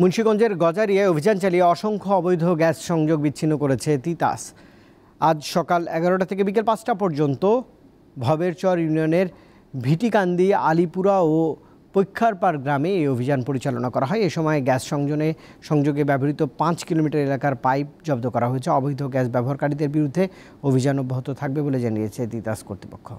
মুন্সীগঞ্জের গজারিয়ায় অভিযান চালিয়ে অসংখ্য অবৈধ গ্যাস সংযোগ বিচ্ছিন্ন করেছে তিতাস আজ সকাল এগারোটা থেকে বিকেল পাঁচটা পর্যন্ত ভবেরচর ইউনিয়নের ভিটিকান্দি আলিপুরা ও পৈক্ষারপার গ্রামে এই অভিযান পরিচালনা করা হয় এ সময় গ্যাস সংযোগে সংযোগে ব্যবহৃত পাঁচ কিলোমিটার এলাকার পাইপ জব্দ করা হয়েছে অবৈধ গ্যাস ব্যবহারকারীদের বিরুদ্ধে অভিযান অব্যাহত থাকবে বলে জানিয়েছে তিতাস কর্তৃপক্ষ